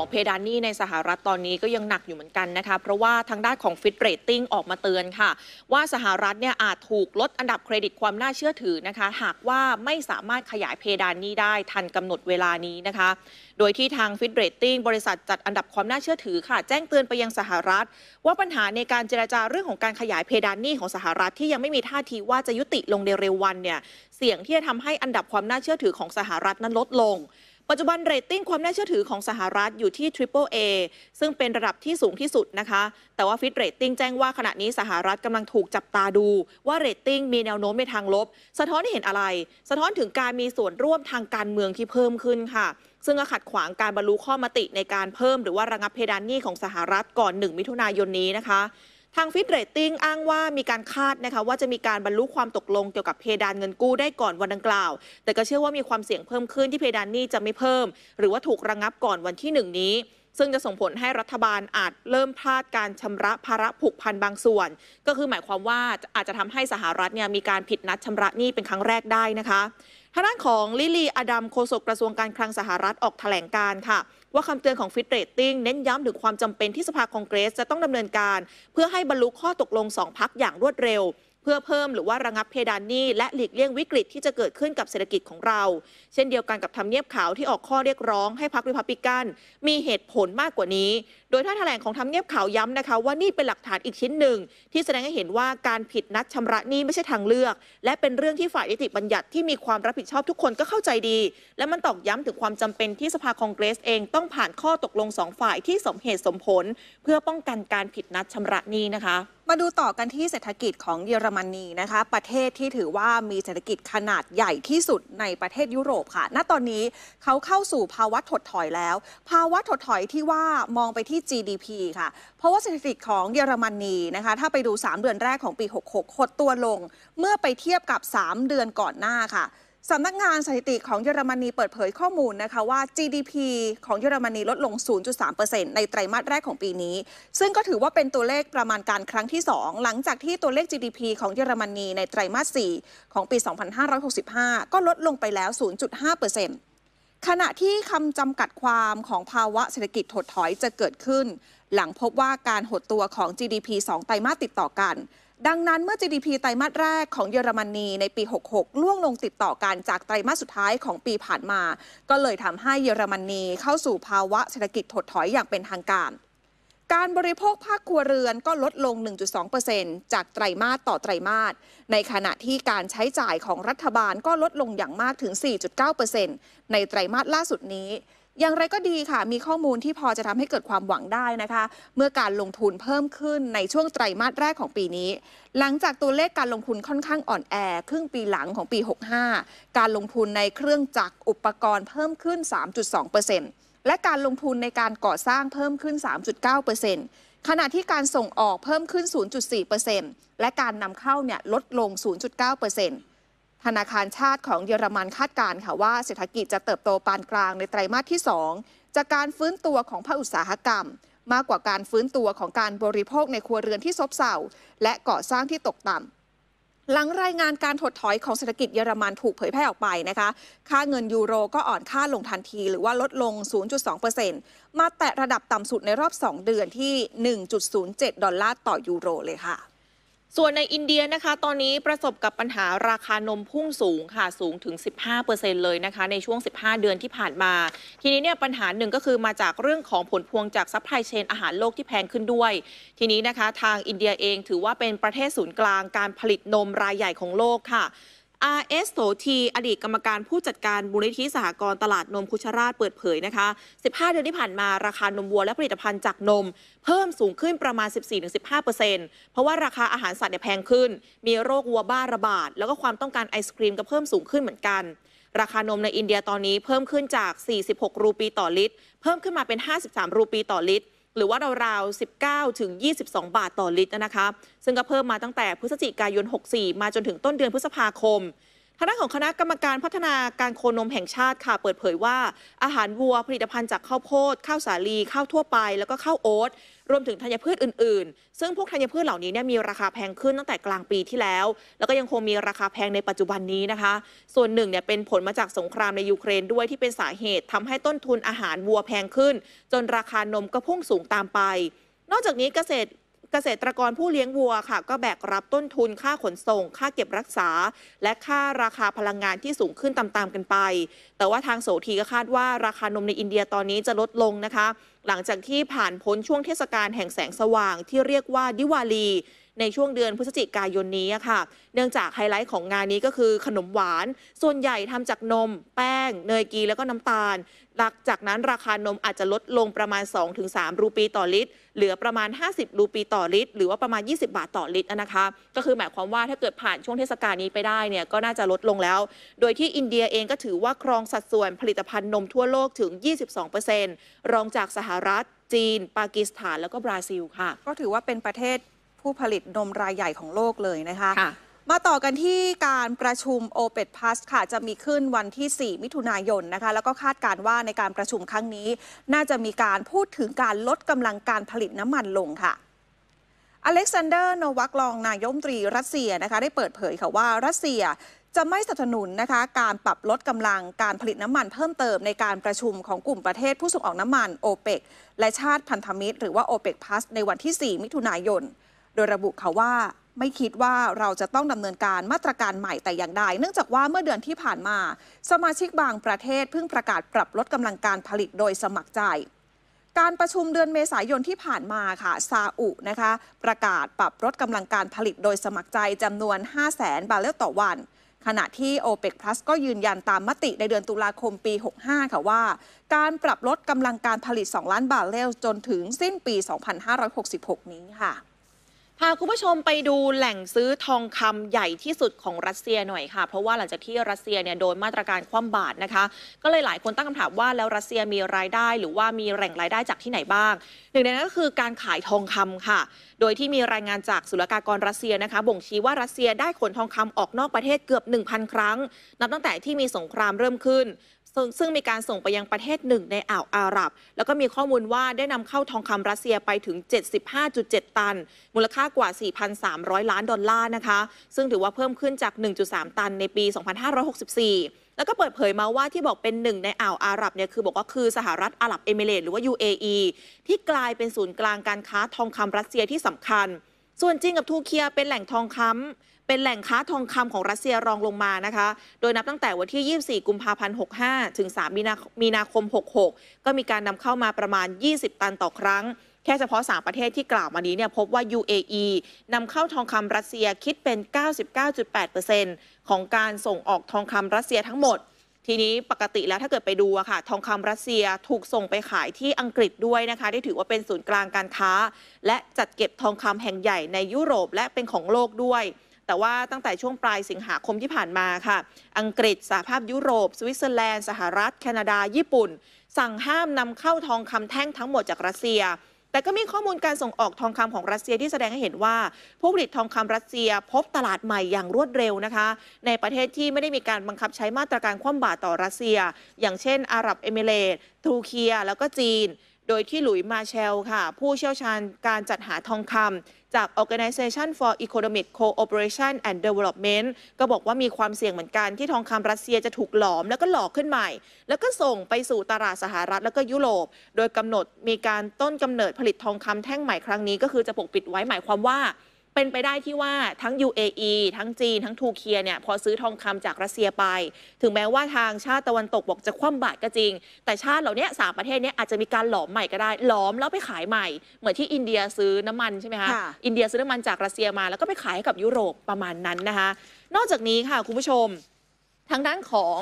ของเพดานนี้ในสหรัฐตอนนี้ก็ยังหนักอยู่เหมือนกันนะคะเพราะว่าทางด้านของฟิตเรตติ้งออกมาเตือนค่ะ ว่าสหรัฐเนี่ยอาจถูกลดอันดับเครดิตความน่าเชื่อถือนะคะหากว่าไม่สามารถขยายเพดานนี้ได้ทันกำหนดเวลานี้นะคะ โดยที่ทางฟิตเรตติ้งบริษัทจัดอันดับความน่าเชื่อถือค่ะ แจ้งเตือนไปยังสหรัฐ ว่าปัญหาในการเจรจาเรื่องของการขยายเพดานนี้ของสหรัฐที่ยังไม่มีท่าทีว่าจะยุติลงในเร็ววันเนี่ยเสี่ยงที่จะทำให้อันดับความน่าเชื่อถือของสหรัฐนั้นลดลงปัจจุบันเรตติ้งความน่าเชื่อถือของสหรัฐอยู่ที่ Triple A ซึ่งเป็นระดับที่สูงที่สุดนะคะ แต่ว่าฟิตเรตติ้งแจ้งว่าขณะนี้สหรัฐกำลังถูกจับตาดู ว่าเรตติ้งมีแนวโน้มในทางลบ สะท้อนให้เห็นอะไร สะท้อนถึงการมีส่วนร่วมทางการเมืองที่เพิ่มขึ้นค่ะ ซึ่งขัดขวางการบรรลุข้อมติในการเพิ่ม หรือว่าระงับเพดานหนี้ของสหรัฐก่อน1มิถุนายนนี้นะคะทางฟิตเรตติ้งอ้างว่ามีการคาดนะคะว่าจะมีการบรรลุความตกลงเกี่ยวกับเพดานเงินกู้ได้ก่อนวันดังกล่าว แต่ก็เชื่อว่ามีความเสี่ยงเพิ่มขึ้นที่เพดานนี้จะไม่เพิ่ม หรือว่าถูกระงงับก่อนวันที่1นี้ ซึ่งจะส่งผลให้รัฐบาลอาจเริ่มพลาดการชำระภาระผูกพันบางส่วน ก็คือหมายความว่า อาจจะทำให้สหรัฐเนี่ยมีการผิดนัดชำระหนี้เป็นครั้งแรกได้นะคะทางด้านของ ลิลีอดัมโฆษกกระทรวงการคลังสหรัฐออกแถลงการค่ะ ว่าคำเตือนของฟิตเรตติ้งเน้นย้ำถึงความจำเป็นที่สภาคองเกรสจะต้องดำเนินการ เพื่อให้บรรลุข้อตกลงสองพักอย่างรวดเร็วเพื่อเพิ่มหรือว่าระงับเพดานหนี้และหลีกเลี่ยงวิกฤตที่จะเกิดขึ้นกับเศรษฐกิจของเรา เช่นเดียวกันกับทำเนียบขาวที่ออกข้อเรียกร้องให้พรรคริพับลิกัน มีเหตุผลมากกว่านี้ โดยท่าแถลงของทำเนียบขาวย้ำนะคะ ว่านี่เป็นหลักฐานอีกชิ้นหนึ่ง ที่แสดงให้เห็นว่าการผิดนัดชำระหนี้ไม่ใช่ทางเลือก และเป็นเรื่องที่ฝ่ายนิติบัญญัติที่มีความรับผิดชอบทุกคนก็เข้าใจดี และมันตอกย้ำถึงความจำเป็นที่สภาคองเกรสเองต้องผ่านข้อตกลงสองฝ่ายที่สมเหตุสมผลเพื่อป้องกันการผิดนัดชำระหนี้นะคะมาดูต่อกันที่เศรษฐกิจของเยอรมนีนะคะ ประเทศที่ถือว่ามีเศรษฐกิจขนาดใหญ่ที่สุดในประเทศยุโรปค่ะ ณตอนนี้เขาเข้าสู่ภาวะถดถอยแล้ว ภาวะถดถอยที่ว่ามองไปที่ GDP ค่ะ เพราะว่าเศรษฐกิจของเยอรมนีนะคะ ถ้าไปดู 3 เดือนแรกของปี 66หดตัวลง เมื่อไปเทียบกับ 3 เดือนก่อนหน้าค่ะสำนักงานสถิติของเยอรมนีเปิดเผยข้อมูลนะคะว่า GDP ของเยอรมนีลดลง 0.3%ในไตรมาสแรกของปีนี้ ซึ่งก็ถือว่าเป็นตัวเลขประมาณการครั้งที่ 2 หลังจากที่ตัวเลข GDP ของเยอรมนีในไตรมาส4ของปี 2565 ก็ลดลงไปแล้ว 0.5%ขณะที่คำจำกัดความของภาวะเศรษฐกิจถดถอยจะเกิดขึ้น หลังพบว่าการหดตัวของ GDP 2 ไตรมาสติดต่อกันดังนั้นเมื่อ GDP ไตรมาสแรกของเยอรมนีในปี 66 ล่วงลงติดต่อกันจากไตรมาสสุดท้ายของปีผ่านมา ก็เลยทำให้เยอรมนีเข้าสู่ภาวะเศรษฐกิจถดถอยอย่างเป็นทางการ การบริโภคภาคครัวเรือนก็ลดลง 1.2%จากไตรมาสต่อไตรมาส ในขณะที่การใช้จ่ายของรัฐบาลก็ลดลงอย่างมากถึง 4.9%ในไตรมาสล่าสุดนี้อย่างไรก็ดีค่ะมีข้อมูลที่พอจะทำให้เกิดความหวังได้นะคะ เมื่อการลงทุนเพิ่มขึ้นในช่วงไตรมาสแรกของปีนี้ หลังจากตัวเลขการลงทุนค่อนข้างอ่อนแอครึ่งปีหลังของปี 65การลงทุนในเครื่องจักรอุปกรณ์เพิ่มขึ้น 3.2%และการลงทุนในการก่อสร้างเพิ่มขึ้น 3.9%ขณะที่การส่งออกเพิ่มขึ้น 0.4%และการนำเข้าเนี่ยลดลง 0.9%ธนาคารชาติของเยอรมันคาดการณ์ค่ะว่าเศรษฐกิจจะเติบโตปานกลางในไตรมาสที่ 2 จากการฟื้นตัวของภาคอุตสาหกรรม มากกว่าการฟื้นตัวของการบริโภคในครัวเรือนที่ซบเซาและก่อสร้างที่ตกต่ำหลังรายงานการถดถอยของเศรษฐกิจเยอรมันถูกเผยแพร่ออกไปนะคะค่าเงินยูโร ก็อ่อนค่าลงทันที หรือว่าลดลง 0.2%มาแตะระดับต่ำสุดในรอบ2 เดือนที่ 1.07 ดอลลาร์ต่อยูโร เลยค่ะส่วนในอินเดียนะคะ ตอนนี้ประสบกับปัญหาราคานมพุ่งสูงค่ะ สูงถึง 15%เลยนะคะ ในช่วง 15 เดือนที่ผ่านมา ทีนี้เนี่ย ปัญหาหนึ่งก็คือมาจากเรื่องของผลพวงจากซัพพลายเชน อาหารโลกที่แพงขึ้นด้วย ทีนี้นะคะ ทางอินเดียเองถือว่าเป็นประเทศศูนย์กลางการผลิตนมรายใหญ่ของโลกค่ะ RS โถทีอดีตกรรมการผู้จัดการบูลิธิสหกรณ์ ตลาดนม คุชราชเปิดเผยนะคะ 15 เดือนที่ผ่านมาราคานมวัวและผลิตภัณฑ์จากนม เพิ่มสูงขึ้นประมาณ 14-15%เพราะว่าราคาอาหารสัตว์เนี่ยแพงขึ้น มีโรควัวบ้าระบาด แล้วก็ความต้องการไอศครีมก็เพิ่มสูงขึ้นเหมือนกัน ราคานมในอินเดียตอนนี้เพิ่มขึ้นจาก 46รูปีต่อลิตร เพิ่มขึ้นมาเป็น 53 รูปีต่อลิตรหรือว่า ราวๆ19 ถึง 22 บาทต่อลิตร นะคะ ซึ่งก็เพิ่มมาตั้งแต่พฤศจิกายน 64 มาจนถึงต้นเดือนพฤษภาคมทางด้านของคณะกรรมการพัฒนาการโคนมแห่งชาติค่ะ เปิดเผยว่าอาหารวัวผลิตภัณฑ์จากข้าวโพดข้าวสาลีข้าวทั่วไป แล้วก็ข้าวโอ๊ตรวมถึงธัญพืชอื่นๆ ซึ่งพวกธัญพืชเหล่านี้เนี่ยมีราคาแพงขึ้นตั้งแต่กลางปีที่แล้ว แล้วก็ยังคงมีราคาแพงในปัจจุบันนี้นะคะ ส่วนหนึ่งเนี่ยเป็นผลมาจากสงครามในยูเครนด้วยที่เป็นสาเหตุ ทำให้ต้นทุนอาหารวัวแพงขึ้น จนราคานมก็พุ่งสูงตามไป นอกจากนี้เกษตรเกษตรกรผู้เลี้ยงวัวค่ะ ก็แบกรับต้นทุนค่าขนส่ง ค่าเก็บรักษา และค่าราคาพลังงานที่สูงขึ้นตามๆกันไป แต่ว่าทางโสทีก็คาดว่าราคานมในอินเดียตอนนี้จะลดลงนะคะ หลังจากที่ผ่านพ้นช่วงเทศกาลแห่งแสงสว่างที่เรียกว่า ดิวาลีในช่วงเดือนพฤศจิกายนนี้ค่ะ เนื่องจากไฮไลท์ของงานนี้ก็คือขนมหวาน ส่วนใหญ่ทำจากนม แป้ง เนยกี แล้วก็น้ำตาล หลักจากนั้นราคานมอาจจะลดลงประมาณ 2-3 รูปีต่อลิตร เหลือประมาณ 50 รูปีต่อลิตร หรือว่าประมาณ 20 บาทต่อลิตรนะคะ ก็คือหมายความว่า ถ้าเกิดผ่านช่วงเทศกาลนี้ไปได้เนี่ยก็น่าจะลดลงแล้ว โดยที่อินเดียเองก็ถือว่าครองสัดส่วนผลิตภัณฑ์นมทั่วโลกถึง 22%รองจากสหรัฐ จีน ปากีสถานแล้วก็บราซิลค่ะ ก็ถือว่าเป็นประเทศผู้ผลิตนมรายใหญ่ของโลกเลยนะคะคะมาต่อกันที่การประชุม o p e ป Plus ค่ะจะมีขึ้นวันที่ 4 มิถุนายนนะคะแล้วก็คาดการว่าในการประชุมครั้งนี้ น่าจะมีการพูดถึงการลดกำลังการผลิตน้ำมันลงค่ะ อเล็กซานเดอร์โนวักลองนายมตรีรัสเซียนะคะ ได้เปิดเผยค่ะว่ารัสเซียจะไม่สนับสนุนนะคะการปรับลดกำลังการผลิตน้ำมัน เพิ่มเติมในการประชุมของกลุ่มประเทศ ผู้ส่งออกน้ำมันโอเปกและชาติพันธมิตร หรือว่าโอเปกพัสในวันที่ 4 มิถุนายนโดยระบุค่ะว่าไม่คิดว่าเราจะต้องดำเนินการมาตรการใหม่แต่อย่างใดเนื่องจากว่าเมื่อเดือนที่ผ่านมา สมาชิกบางประเทศ เพิ่งประกาศปรับลดกำลังการผลิตโดยสมัครใจ การประชุมเดือนเมษายนที่ผ่านมาค่ะซาอุนะคะ ประกาศปรับลดกำลังการผลิตโดยสมัครใจจำนวน5 0 0แสนบาร์เรลต่อวัน ขณะที่ o p e ป Plus ก็ยืนยันตามมติในเดือนตุลาคมปี 65ค่ะว่า การปรับลดกำลังการผลิต2ล้านบาร์เรลจนถึงสิ้นปี 2566 นี้ค่ะพาคุณผู้ชมไปดูแหล่งซื้อทองคำใหญ่ที่สุดของรัสเซียหน่อยค่ะ เพราะว่าหลังจากที่รัสเซียเนี่ยโดนมาตรการคว่ำบาตรนะคะ ก็เลยหลายคนตั้งคำถามว่าแล้วรัสเซียมีรายได้หรือว่ามีแหล่งรายได้จากที่ไหนบ้างหนึ่งในนั้นก็คือการขายทองคำค่ะ โดยที่มีรายงานจากศุลกากรรัสเซียนะคะบ่งชี้ว่ารัสเซียได้ขนทองคำออกนอกประเทศเกือบ1,000ครั้ง นับตั้งแต่ที่มีสงครามเริ่มขึ้นซึ่งมีการส่งไปยังประเทศหนึ่ง ในอ่าวอาหรับ แล้วก็มีข้อมูลว่าได้นำเข้าทองคำรัสเซียไปถึง 75.7 ตัน มูลค่ากว่า 4,300 ล้านดอลลาร์นะคะ ซึ่งถือว่าเพิ่มขึ้นจาก 1.3 ตันในปี 2564 แล้วก็เปิดเผยมาว่าที่บอกเป็นหนึ่งในอ่าวอาหรับเนี่ยคือบอกว่าคือสหรัฐอาหรับเอมิเรตหรือว่า UAE ที่กลายเป็นศูนย์กลางการค้าทองคำรัสเซียที่สำคัญส่วนจีนกับทูเคียเป็นแหล่งทองคำ เป็นแหล่งค้าทองคำของรัสเซียรองลงมานะคะ โดยนับตั้งแต่วันที่ 24 กุมภาพันธ์65 ถึง 3 มีนาคม 66 ก็มีการนำเข้ามาประมาณ 20 ตันต่อครั้ง แค่เฉพาะ 3 ประเทศที่กล่าวมานี้เนี่ยพบว่า UAE นำเข้าทองคำรัสเซียคิดเป็น 99.8%ของการส่งออกทองคำรัสเซียทั้งหมดทีนี้ปกติแล้วถ้าเกิดไปดูอะค่ะ ทองคำรัสเซียถูกส่งไปขายที่อังกฤษด้วยนะคะที่ถือว่าเป็นศูนย์กลางการค้า และจัดเก็บทองคำแห่งใหญ่ในยุโรปและเป็นของโลกด้วย แต่ว่าตั้งแต่ช่วงปลายสิงหาคมที่ผ่านมาค่ะ อังกฤษสหภาพยุโรป สวิตเซอร์แลนด์สหรัฐ แคนาดาญี่ปุ่น สั่งห้ามนำเข้าทองคำแท่งทั้งหมดจากรัสเซียแต่ก็มีข้อมูลการส่งออกทองคำของรัสเซียที่แสดงให้เห็นว่า ผู้ผลิตทองคำรัสเซียพบตลาดใหม่อย่างรวดเร็วนะคะ ในประเทศที่ไม่ได้มีการบังคับใช้มาตรการคว่ำบาตรต่อรัสเซีย อย่างเช่น อาหรับเอมิเรตส์ทูเคีย แล้วก็จีนโดยที่หลุยมาเชล ค่ะ ผู้เชี่ยวชาญการจัดหาทองคำจาก Organization for Economic Cooperation and Development ก็บอกว่ามีความเสี่ยงเหมือนกันที่ทองคำรัสเซียจะถูกหลอมแล้วก็หลอกขึ้นใหม่ แล้วก็ส่งไปสู่ตลาดสหรัฐ แล้วก็ยุโรป โดยกำหนดมีการต้นกำเนิดผลิตทองคำแท่งใหม่ครั้งนี้ ก็คือจะปกปิดไว้หมายความว่าเป็นไปได้ที่ว่าทั้ง UAE ทั้งจีนทั้งทูเคียเนี่ยพอซื้อทองคำจากรัสเซียไป ถึงแม้ว่าทางชาติตะวันตกบอกจะคว่ำบาตรก็จริง แต่ชาติเหล่านี้สามประเทศนี้อาจจะมีการหลอมใหม่ก็ได้ หลอมแล้วไปขายใหม่ เหมือนที่อินเดียซื้อน้ำมันใช่ไหมคะอินเดียซื้อน้ำมันจากรัสเซียมา แล้วก็ไปขายให้กับยุโรปประมาณนั้นนะคะนอกจากนี้ค่ะคุณผู้ชมทางด้านของ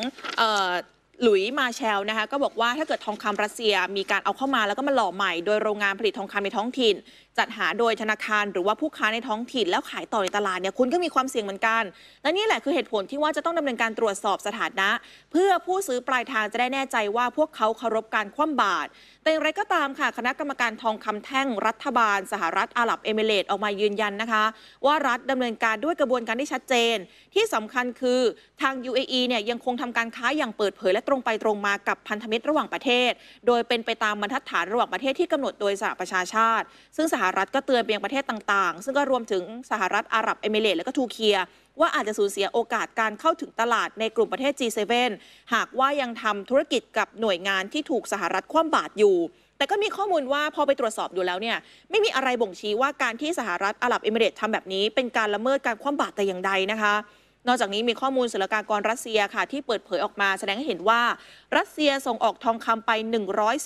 หลุยมาแชลนะคะก็บอกว่าถ้าเกิดทองคำรัสเซียมีการเอาเข้ามาแล้วก็มาหล่อใหม่ โดยโรงงานผลิตทองคำในท้องถิ่นจัดหาโดยธนาคารหรือว่าผู้ค้าในท้องถิ่นแล้วขายต่อในตลาดเนี่ยคุณก็มีความเสี่ยงเหมือนกัน และนี่แหละคือเหตุผลที่ว่าจะต้องดำเนินการตรวจสอบสถานะ เพื่อผู้ซื้อปลายทางจะได้แน่ใจว่าพวกเขาเคารพการคว่ำบาตรแต่อย่างไรก็ตามค่ะ คณะกรรมการทองคำแท่งรัฐบาลสหรัฐอาหรับเอมิเรตออกมายืนยันนะคะว่ารัฐดำเนินการด้วยกระบวนการที่ชัดเจน ที่สำคัญคือทาง UAE เนี่ยยังคงทำการค้าอย่างเปิดเผยและตรงไปตรงมากับพันธมิตรระหว่างประเทศ โดยเป็นไปตามบรรทัดฐานระหว่างประเทศที่กำหนดโดยสหประชาชาติ ซึ่งสหรัฐก็เตือนไปยังประเทศต่างๆ ซึ่งก็รวมถึงสหรัฐอาหรับเอมิเรต และก็ทูเคีย ว่าอาจจะสูญเสียโอกาสการเข้าถึงตลาดในกลุ่มประเทศ G7 หากว่ายังทำธุรกิจกับหน่วยงานที่ถูกสหรัฐคว่ำบาตรอยู่ แต่ก็มีข้อมูลว่าพอไปตรวจสอบดูแล้วเนี่ยไม่มีอะไรบ่งชี้ว่าการที่สหรัฐอาหรับเอมิเรตทำแบบนี้เป็นการละเมิดการคว่ำบาตรแต่อย่างใดนะคะ นอกจากนี้มีข้อมูลศุลกากรรัสเซียค่ะที่เปิดเผยออกมาแสดงให้เห็นว่ารัสเซียส่งออกทองคำไป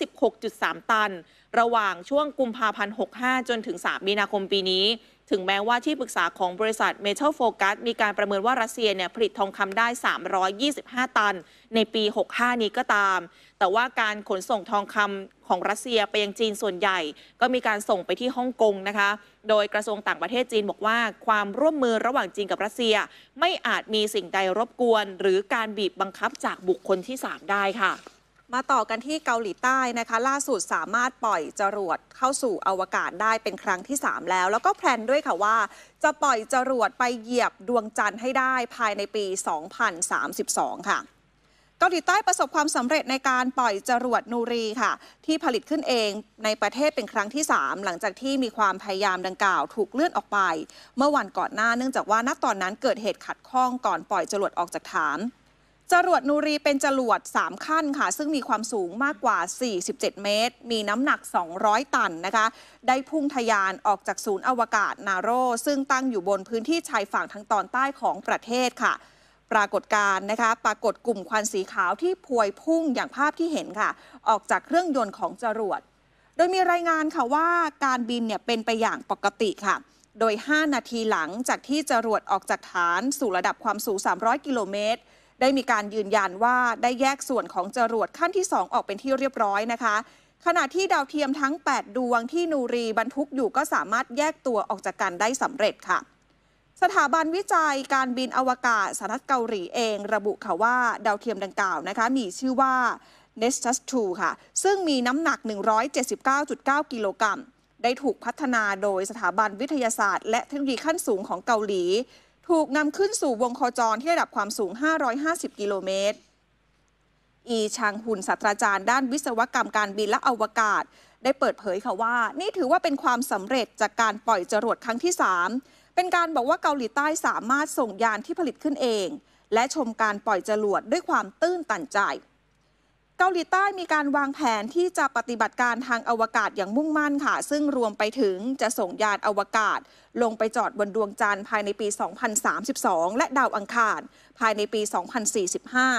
116.3 ตันระหว่างช่วงกุมภาพันธ์65 จนถึง 3 มีนาคมปีนี้ ถึงแม้ว่าที่ปรึกษาของบริษัท Metal Focus มีการประเมินว่ารัสเซียเนี่ยผลิตทองคำได้ 325 ตัน ในปี 65 นี้ก็ตาม แต่ว่าการขนส่งทองคำของรัสเซียไปยังจีนส่วนใหญ่ ก็มีการส่งไปที่ฮ่องกงนะคะ โดยกระทรวงต่างประเทศจีนบอกว่าความร่วมมือระหว่างจีนกับรัสเซีย ไม่อาจมีสิ่งใดรบกวน หรือการบีบบังคับจากบุคคลที่ 3 ได้ค่ะมาต่อกันที่เกาหลีใต้นะคะล่าสุดสามารถปล่อยจรวดเข้าสู่อวกาศได้เป็นครั้งที่ 3 แล้ว แล้วก็แพลนด้วยค่ะว่า จะปล่อยจรวดไปเหยียบดวงจันทร์ให้ได้ภายในปี 2032 ค่ะ เกาหลีใต้ประสบความสำเร็จในการปล่อยจรวดนูรีค่ะ ที่ผลิตขึ้นเองในประเทศเป็นครั้งที่ 3 หลังจากที่มีความพยายามดังกล่าวถูกเลื่อนออกไป เมื่อวันก่อนหน้าเนื่องจากว่าณตอนนั้นเกิดเหตุขัดข้องก่อนปล่อยจรวดออกจากฐานจรวดนูรีเป็นจรวด 3 ขั้นค่ะ ซึ่งมีความสูงมากกว่า 47 เมตร มีน้ำหนัก 200 ตันนะคะ ได้พุ่งทยานออกจากศูนย์อวกาศนาโร ซึ่งตั้งอยู่บนพื้นที่ชายฝั่งทางตอนใต้ของประเทศค่ะ ปรากฏการ์นะคะปรากฏกลุ่มควันสีขาวที่พวยพุ่งอย่างภาพที่เห็นค่ะ ออกจากเครื่องยนต์ของจรวด โดยมีรายงานค่ะว่าการบินเนี่ยเป็นไปอย่างปกติค่ะ โดย 5 นาทีหลังจากที่จรวดออกจากฐานสู่ระดับความสูง 300 กิโลเมตรได้มีการยืนยันว่าได้แยกส่วนของจรวดขั้นที่ 2 ออกเป็นที่เรียบร้อยนะคะขณะที่ดาวเทียมทั้ง 8 ดวงที่นูรีบรรทุกอยู่ก็สามารถแยกตัวออกจากกันได้สำเร็จค่ะ สถาบันวิจัยการบินอวกาศสหรัฐเกาหลีเองระบุค่ะว่า ดาวเทียมดังกล่าวนะคะ มีชื่อว่า n e s t u s 2 ค่ะ ซึ่งมีน้ำหนัก 179.9 กิโลกรัมได้ถูกพัฒนาโดยสถาบันวิทยาศาสตร์และเทคโนโลยีขั้นสูงของเกาหลีถูกนำขึ้นสู่วงโคจรที่ระดับความสูง 550 กิโลเมตร อีชางหุนศาสตราจารย์ ด้านวิศวกรรมการบินและอวกาศ ได้เปิดเผยค่ะว่า นี่ถือว่าเป็นความสำเร็จจากการปล่อยจรวดครั้งที่ 3 เป็นการบอกว่าเกาหลีใต้สามารถส่งยานที่ผลิตขึ้นเอง และชมการปล่อยจรวดด้วยความตื้นตันใจเกาหลีใต้มีการวางแผนที่จะปฏิบัติการทางอวกาศอย่างมุ่งมั่นค่ะ ซึ่งรวมไปถึงจะส่งยานอวกาศ ลงไปจอดบนดวงจันทร์ภายในปี 2032 และดาวอังคารภายในปี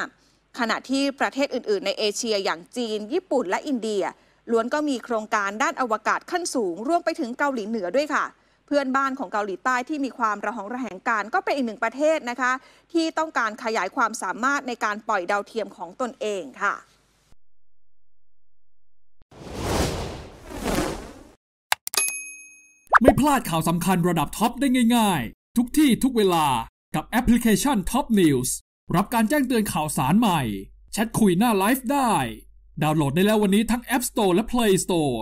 2045 ขณะที่ประเทศอื่น ๆ ในเอเชียอย่างจีน ญี่ปุ่น และอินเดีย ล้วนก็มีโครงการด้านอวกาศขั้นสูง รวมไปถึงเกาหลีเหนือด้วยค่ะ เพื่อนบ้านของเกาหลีใต้ที่มีความระหองระแหงการก็เป็นอีกหนึ่งประเทศนะคะ ที่ต้องการขยายความสามารถในการปล่อยดาวเทียมของตนเองค่ะไม่พลาดข่าวสำคัญระดับท็อปได้ง่ายๆ ทุกที่ทุกเวลากับแอปพลิเคชัน Top News รับการแจ้งเตือนข่าวสารใหม่ แชทคุยหน้าไลฟ์ได้ดาวน์โหลดได้แล้ววันนี้ทั้ง App Store และ Play Store